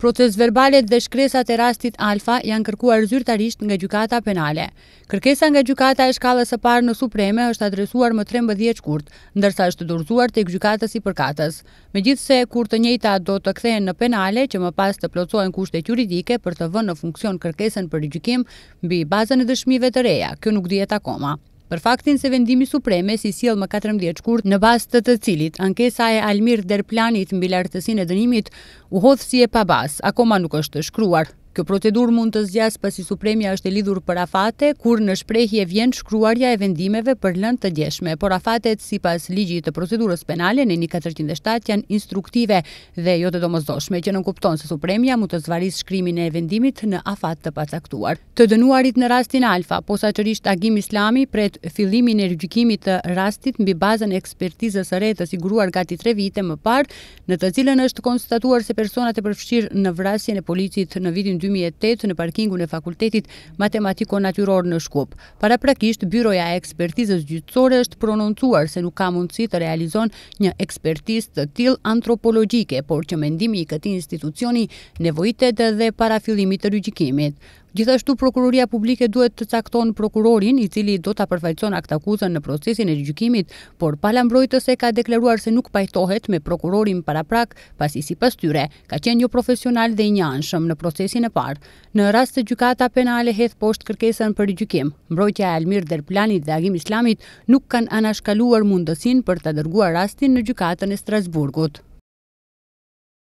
Proces verbalet dhe shkresat e rastit alfa janë kërkuar zyrtarisht nga gjukata penale. Kërkesa nga gjukata e shkallës e parë në Supreme është adresuar më 13 shkurt, ndërsa është dorzuar të gjykatës i përkatës. Me gjithë se, kur të njëta do të kthehen në penale, që më pas të plotsojnë kushtet juridike për të vënë në funksion kërkesen për gjykim gjukim, mbi bazën e dëshmive të reja, kjo nuk dhjeta akoma për faktin se vendimi supreme si siel më 14 shkurt në bas të të cilit, ankesa e Almir Derplanit mbi bilartësin e dënimit u hodhë si e pa bas, akoma nuk është shkruar. Kjo procedur mund të zgjas pasi Supremia është e lidhur për afate, kur në shprejhje vjen shkruarja e vendimeve për lënd të djeshme, por afatet si pas ligji të procedurës penale në 407 janë instruktive dhe jo të domozdoshme, që kupton se Supremia mund të zvaris shkrymin e vendimit në afat të pacaktuar. Të dënuarit në rastin alfa, posa qërisht Agim Islami, pret fillimin e rrugëkimit të rastit mbi bazën e ekspertizës së rrethës siguruar gati 3 vite më parë, në të cilën është konstatuar se personat e përfshirë në vrasjen e policit në vitin 2008 në parkingun e Fakultetit Matematiko Natyror në Shkup. Paraprakisht byroja e ekspertizës gjyqësore është prononcuar se nuk ka mundësi të realizon një ekspertizë të tillë antropologjike, por që mendimi i këtij institucioni nevojitet edhe para fillimit të rrugëkimit. Gjithashtu prokuroria publike duhet të cakton prokurorin i cili do ta përfaqëson akt kuzën në procesin e gjykimit, por pala mbrojtës e ka deklaruar se nuk pajtohet me prokurorin paraprak, pasi sipas tyre ka qenë jo profesional dhe i anshëm në procesin e parë. Në rast të gjykata penale hedh poshtë kërkesën për gjykim. Mbrojtja e Almir Derplanit dhe Agim Islamit nuk kanë anashkaluar mundësinë për ta dërguar rastin në gjykatën e Strasburgut.